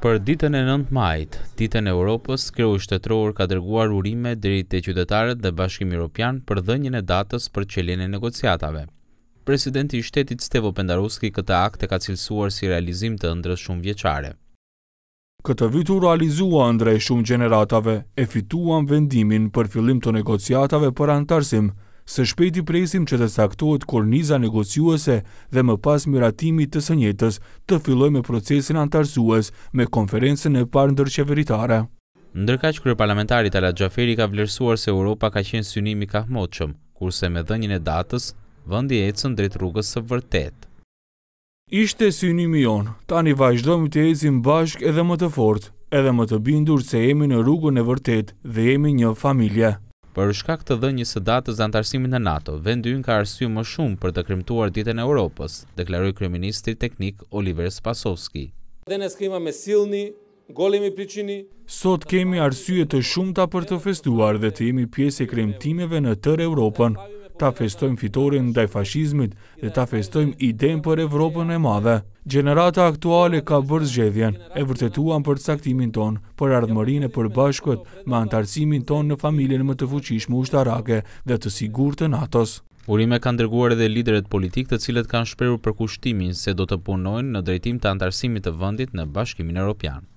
Për ditën e 9 majit, ditën e Europës, kreu shtetror ka dërguar urime dherit të qytetarët dhe bashkim Europian për dhenjën e datës për qeljen e negociatave. Presidenti i shtetit Stevo Pendaruski këtë akte ka cilësuar si realizim të ndrës shumë vjeqare. Këtë vitu realizua ndrës shumë generatave e fituan vendimin për fillim të negociatave për antarësim së shpejti presim që të saktohet korniza negociuese dhe më pas miratimi të sënjetës të filloj me procesin antarësues me konferencen e parë ndërqeveritare. Ndërka që kërë parlamentarit Alat Gjaferi ka vlerësuar se Europa ka qenë synimi ka hmoqëm, kurse me dhenjën e datës, vëndi e cën drejt rrugës së vërtet. Ishte synimi jonë, tani vazhdojmë të ecim bashk edhe më të fort, edhe më të bindur se jemi në rrugën e vërtet dhe jemi një familje për shkak të dhënjës së datës dhe antarësimin e NATO, vendi ka arsye më shumë për të krimtuar ditën e Europës, deklaroi kryeministri teknik Oliver Spasovski. Dhe ne skrima me sillni, golemi pliçini. Sot kemi e të shumta për të festuar dhe të jemi pjesë e kremtimeve në tërë Europën ta festojmë fitorin ndaj fashizmit dhe ta festojmë idem për Evropën e madhe. Generata aktuale ka bërë zgjedhjen, e vërtetuan për caktimin ton, për ardhëmërin e për bashkët, me antarësimin ton në familjen më të fuqishmë ushtarake dhe të sigur të natos. Urime kanë dërguar edhe lideret politik të cilët kanë shperur për kushtimin se do të punojnë në drejtim të antarësimit të vëndit në bashkimin e Europianë.